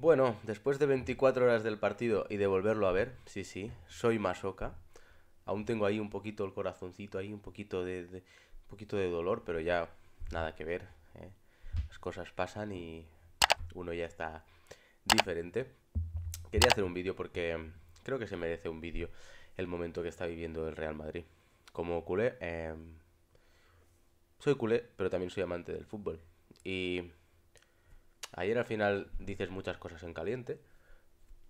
Bueno, después de 24 horas del partido y de volverlo a ver, sí, sí, soy masoca. Aún tengo ahí un poquito el corazoncito, ahí un poquito de, un poquito de dolor, pero ya nada que ver. ¿eh? Las cosas pasan y uno ya está diferente. Quería hacer un vídeo porque creo que se merece un vídeo el momento que está viviendo el Real Madrid. Como culé, em, soy culé, pero también soy amante del fútbol. Y Ayer al final dices muchas cosas en caliente,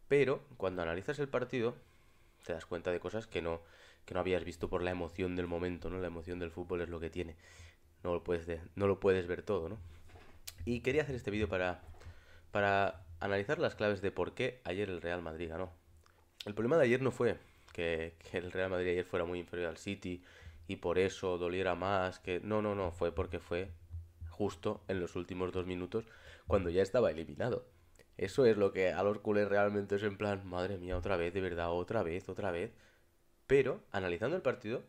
pero cuando analizas el partido te das cuenta de cosas que no, que no habías visto por la emoción del momento, ¿no? La emoción del fútbol es lo que tiene. No lo puedes, no lo puedes ver todo, ¿no? Y quería hacer este vídeo para, para analizar las claves de por qué ayer el Real Madrid ganó. El problema de ayer no fue que, el Real Madrid ayer fuera muy inferior al City y por eso doliera más, que no, no, no, fue porque fue justo en los últimos dos minutos cuando ya estaba eliminado. Eso es lo que a los culés realmente es en plan, madre mía, otra vez, de verdad, otra vez, otra vez. Pero, analizando el partido,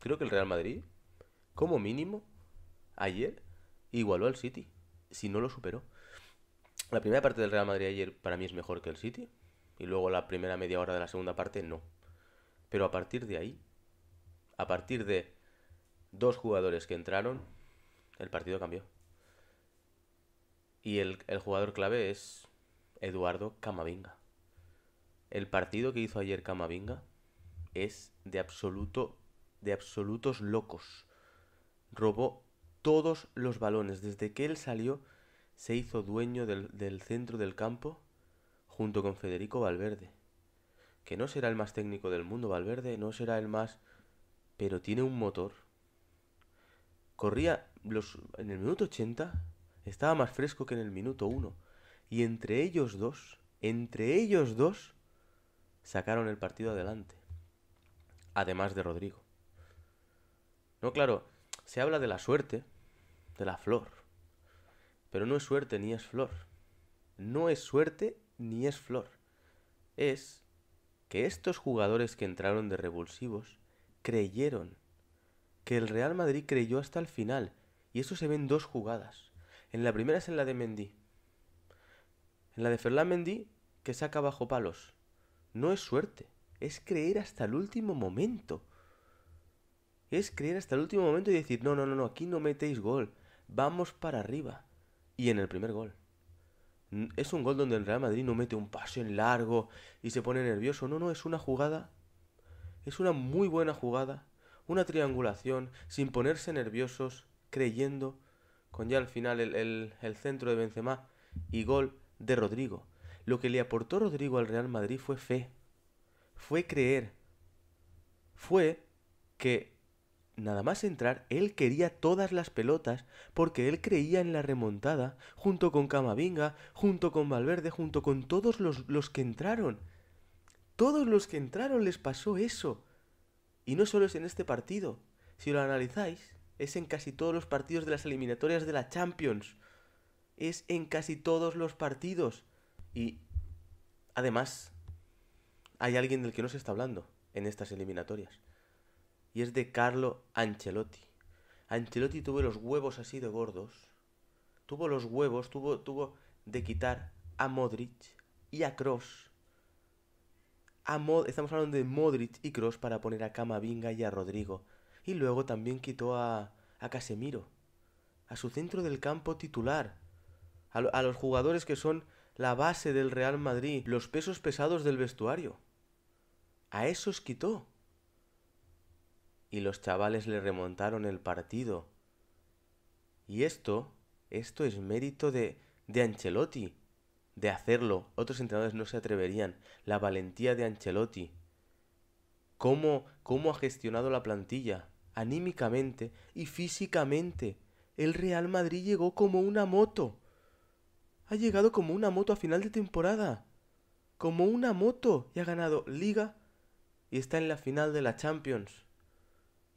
creo que el Real Madrid, como mínimo, ayer igualó al City, si no lo superó. La primera parte del Real Madrid ayer para mí es mejor que el City, y luego la primera media hora de la segunda parte no. Pero a partir de ahí, a partir de dos jugadores que entraron, el partido cambió. Y el, jugador clave es Eduardo Camavinga. El partido que hizo ayer Camavinga es de absoluto de absolutos locos. Robó todos los balones. Desde que él salió, se hizo dueño del, del, centro del campo junto con Federico Valverde. Que no será el más técnico del mundo, Valverde, no será el más... Pero tiene un motor, Corría los, en el minuto 80, estaba más fresco que en el minuto 1. Y entre ellos dos, entre ellos dos, sacaron el partido adelante. Además de Rodrigo. No, claro, se habla de la suerte, de la flor. Pero no es suerte ni es flor. No es suerte ni es flor. Es que estos jugadores que entraron de revulsivos creyeron que el Real Madrid creyó hasta el final, y eso se ve en dos jugadas. En la primera es en la de Mendy. En la de Ferland Mendy, que saca bajo palos. No es suerte, es creer hasta el último momento. Es creer hasta el último momento y decir, no, no, no, no, aquí no metéis gol, vamos para arriba. Y en el primer gol. Es un gol donde el Real Madrid no mete un pase en largo y se pone nervioso. No, no, es una jugada. Es una muy buena jugada una triangulación, sin ponerse nerviosos, creyendo, con ya al final el, centro de Benzema y gol de Rodrigo. Lo que le aportó Rodrigo al Real Madrid fue fe, fue creer, fue que nada más entrar, él quería todas las pelotas porque él creía en la remontada, junto con Camavinga, junto con Valverde, junto con todos los que entraron. Todos los que entraron les pasó eso. Y no solo es en este partido, si lo analizáis, es en casi todos los partidos de las eliminatorias de la Champions. Es en casi todos los partidos. Y además, hay alguien del que no se está hablando en estas eliminatorias. Y es de Carlo Ancelotti. Ancelotti tuvo los huevos así de gordos. Tuvo los huevos, tuvo, tuvo de quitar a Modric y a Cross estamos hablando de Modric y Cross para poner a Camavinga y a Rodrigo. Y luego también quitó a, a Casemiro, a su centro del campo titular, a, los jugadores que son la base del Real Madrid, los pesos pesados del vestuario. A esos quitó. Y los chavales le remontaron el partido. Y esto, esto es mérito de, de Ancelotti, de hacerlo. Otros entrenadores no se atreverían. La valentía de Ancelotti. Cómo, cómo ha gestionado la plantilla, anímicamente y físicamente. El Real Madrid llegó como una moto. Ha llegado como una moto a final de temporada. Como una moto. Y ha ganado Liga y está en la final de la Champions.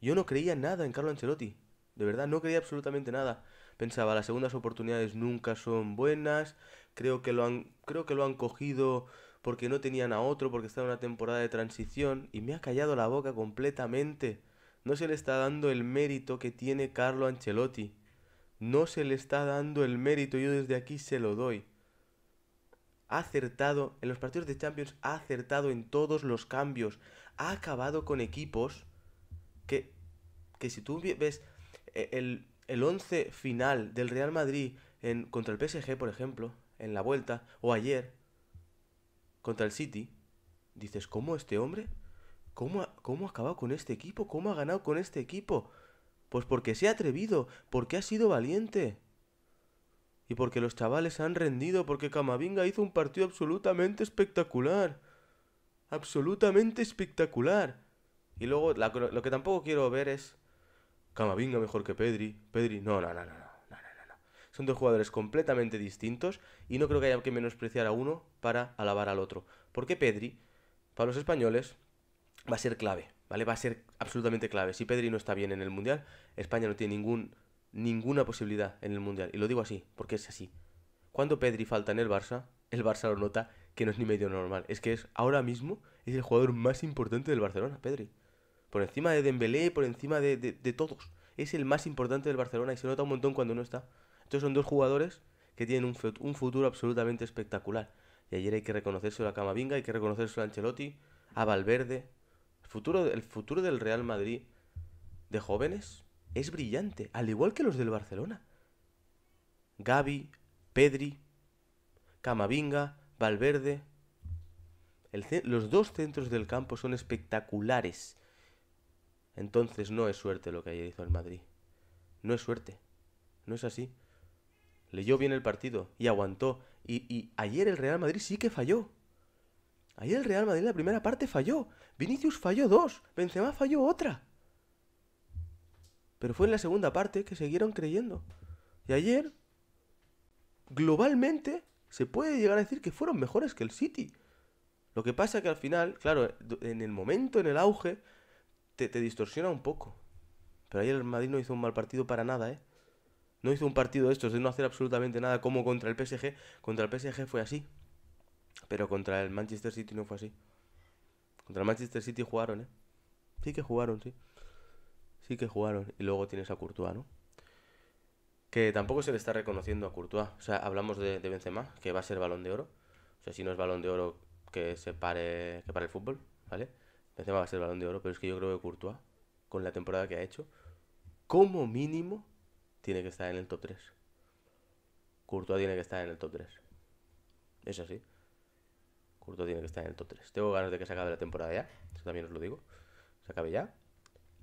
Yo no creía nada en Carlo Ancelotti. De verdad, no creía absolutamente nada. Pensaba, las segundas oportunidades nunca son buenas, creo que lo han, creo que lo han cogido porque no tenían a otro, porque estaba en una temporada de transición, y me ha callado la boca completamente. No se le está dando el mérito que tiene Carlo Ancelotti. No se le está dando el mérito, yo desde aquí se lo doy. Ha acertado, en los partidos de Champions, ha acertado en todos los cambios. Ha acabado con equipos que, que si tú ves e-, el, el once final del Real Madrid en, contra el PSG, por ejemplo, en la vuelta o ayer contra el City, dices, ¿cómo este hombre? ¿Cómo ha, acabado con este equipo? ¿Cómo ha ganado con este equipo? Pues porque se ha atrevido, porque ha sido valiente. Y porque los chavales han rendido, porque Camavinga hizo un partido absolutamente espectacular. Absolutamente espectacular. Y luego lo que tampoco quiero ver es Camavinga mejor que Pedri. Pedri, no, no, no, no. Son dos jugadores completamente distintos y no creo que haya que menospreciar a uno para alabar al otro. Porque Pedri, para los españoles, va a ser clave, ¿vale? Va a ser absolutamente clave. Si Pedri no está bien en el Mundial, España no tiene ningún, ninguna posibilidad en el Mundial. Y lo digo así, porque es así. Cuando Pedri falta en el Barça, el Barça lo nota que no es ni medio normal. Es que es ahora mismo es el jugador más importante del Barcelona, Pedri. Por encima de Dembélé, por encima de, de todos. Es el más importante del Barcelona y se nota un montón cuando no está son dos jugadores que tienen un, futuro absolutamente espectacular. Y ayer hay que reconocerse a Camavinga, hay que reconocerse a Ancelotti, a Valverde. El futuro, del Real Madrid de jóvenes es brillante, al igual que los del Barcelona. Gaby, Pedri, Camavinga, Valverde. los dos centros del campo son espectaculares. Entonces no es suerte lo que ayer hizo el Madrid. No es suerte. No es así leyó bien el partido y aguantó. Y, ayer el Real Madrid sí que falló. Ayer el Real Madrid en la primera parte falló. Vinicius falló dos. Benzema falló otra. Pero fue en la segunda parte que siguieron creyendo. Y ayer, globalmente, se puede llegar a decir que fueron mejores que el City. Lo que pasa que al final, claro, en el momento, en el auge, te, te distorsiona un poco. Pero ayer el Madrid no hizo un mal partido para nada, ¿eh? No hizo un partido de estos de no hacer absolutamente nada como contra el PSG. Contra el PSG fue así. Pero contra el Manchester City no fue así. Contra el Manchester City jugaron, ¿eh? Sí que jugaron, sí. Sí que jugaron. Y luego tienes a Courtois, ¿no? Que tampoco se le está reconociendo a Courtois. O sea, hablamos de, de Benzema, que va a ser balón de oro. O sea, si no es balón de oro que se pare, que pare el fútbol, ¿vale? Benzema va a ser balón de oro, pero es que yo creo que Courtois, con la temporada que ha hecho, como mínimo tiene que estar en el top 3. Courtois tiene que estar en el top 3. Es así. Courtois tiene que estar en el top 3. Tengo ganas de que se acabe la temporada ya. Eso también os lo digo. Se acabe ya.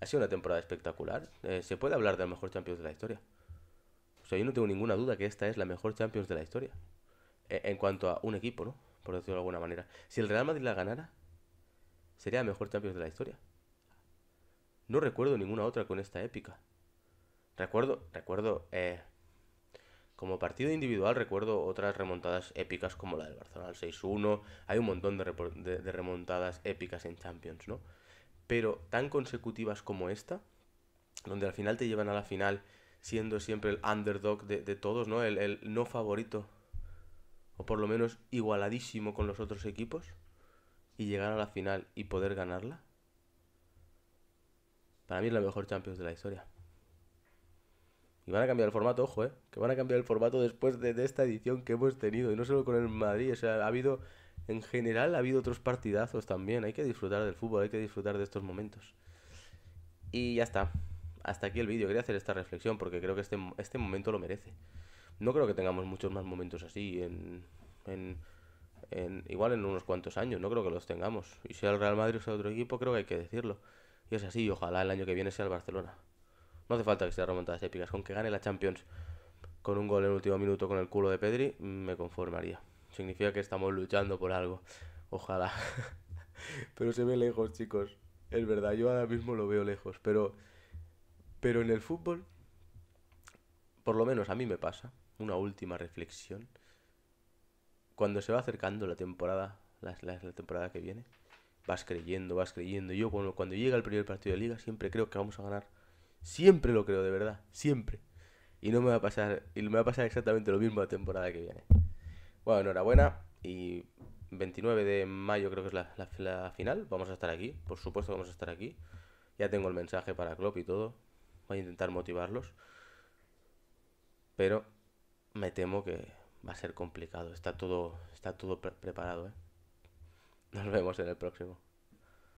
Ha sido una temporada espectacular. Eh, se puede hablar de la mejor Champions de la historia. O sea, yo no tengo ninguna duda que esta es la mejor Champions de la historia. E, en cuanto a un equipo, ¿no? Por decirlo de alguna manera. Si el Real Madrid la ganara, sería el mejor Champions de la historia. No recuerdo ninguna otra con esta épica. Recuerdo, recuerdo, eh, como partido individual recuerdo otras remontadas épicas como la del Barcelona 6-1, hay un montón de, remontadas épicas en Champions, ¿no? Pero tan consecutivas como esta, donde al final te llevan a la final siendo siempre el underdog de, todos, ¿no? El, el no favorito, o por lo menos igualadísimo con los otros equipos, y llegar a la final y poder ganarla, para mí es la mejor Champions de la historia. Y van a cambiar el formato, ojo, eh, que van a cambiar el formato después de, esta edición que hemos tenido. Y no solo con el Madrid, o sea, ha habido, en general, ha habido otros partidazos también. Hay que disfrutar del fútbol, hay que disfrutar de estos momentos. Y ya está. Hasta aquí el vídeo. Quería hacer esta reflexión porque creo que este, este momento lo merece. No creo que tengamos muchos más momentos así en, en, igual en unos cuantos años, no creo que los tengamos. Y sea el Real Madrid o sea otro equipo, creo que hay que decirlo. Y es así, ojalá el año que viene sea el Barcelona. No hace falta que sea remontadas épicas. Con que gane la Champions con un gol en el último minuto con el culo de Pedri, me conformaría. Significa que estamos luchando por algo. Ojalá. pero se ve lejos, chicos. Es verdad, yo ahora mismo lo veo lejos. Pero, pero en el fútbol, por lo menos a mí me pasa, una última reflexión. Cuando se va acercando la temporada, la, temporada que viene, vas creyendo, vas creyendo. Yo cuando, cuando llega el primer partido de liga siempre creo que vamos a ganar Siempre lo creo, de verdad. Siempre. Y no me va a pasar. Y me va a pasar exactamente lo mismo la temporada que viene. Bueno, enhorabuena. Y 29 de mayo creo que es la, la, final. Vamos a estar aquí. Por supuesto que vamos a estar aquí. Ya tengo el mensaje para Klopp y todo. Voy a intentar motivarlos. Pero me temo que va a ser complicado. Está todo, está todo preparado, ¿eh? Nos vemos en el próximo.